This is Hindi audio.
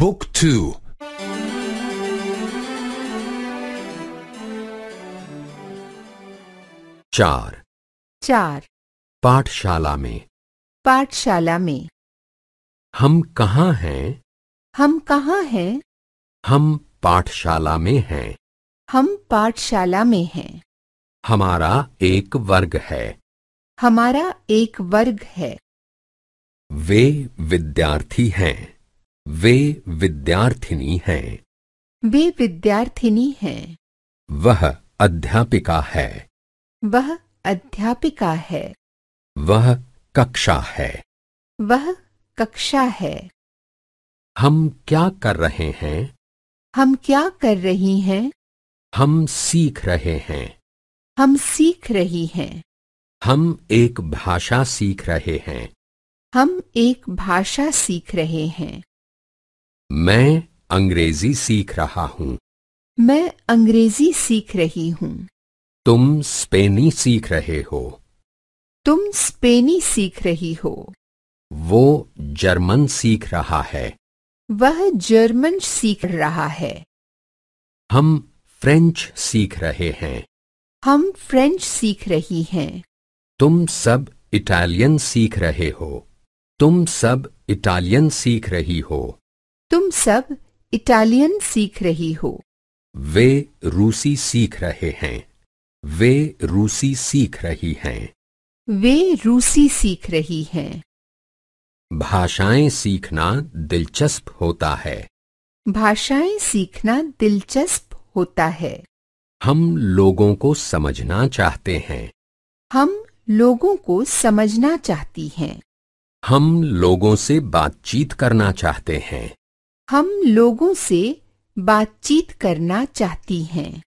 Book 2 चार चार पाठशाला में पाठशाला में हम कहाँ हैं हम कहाँ हैं हम पाठशाला में हैं हम पाठशाला में हैं हमारा एक वर्ग है हमारा एक वर्ग है वे विद्यार्थी हैं वे विद्यार्थिनी हैं वे विद्यार्थिनी हैं वह अध्यापिका है वह अध्यापिका है वह कक्षा है वह कक्षा है हम क्या कर रहे हैं हम क्या कर रही हैं हम सीख रहे हैं हम सीख रही हैं हम एक भाषा सीख रहे हैं हम एक भाषा सीख रहे हैं मैं अंग्रेजी सीख रहा हूँ मैं अंग्रेजी सीख रही हूँ तुम स्पेनी सीख रहे हो तुम स्पेनी सीख रही हो वो जर्मन सीख रहा है वह जर्मन सीख रहा है हम फ्रेंच सीख रहे हैं हम फ्रेंच सीख रही हैं तुम सब इटालियन सीख रहे हो तुम सब इटालियन सीख रही हो तुम सब इटालियन सीख रही हो वे रूसी सीख रहे हैं वे रूसी सीख रही हैं वे रूसी सीख रही हैं भाषाएं सीखना दिलचस्प होता है भाषाएं सीखना दिलचस्प होता है हम लोगों को समझना चाहते हैं हम लोगों को समझना चाहती हैं हम लोगों से बातचीत करना चाहते हैं हम लोगों से बातचीत करना चाहती हैं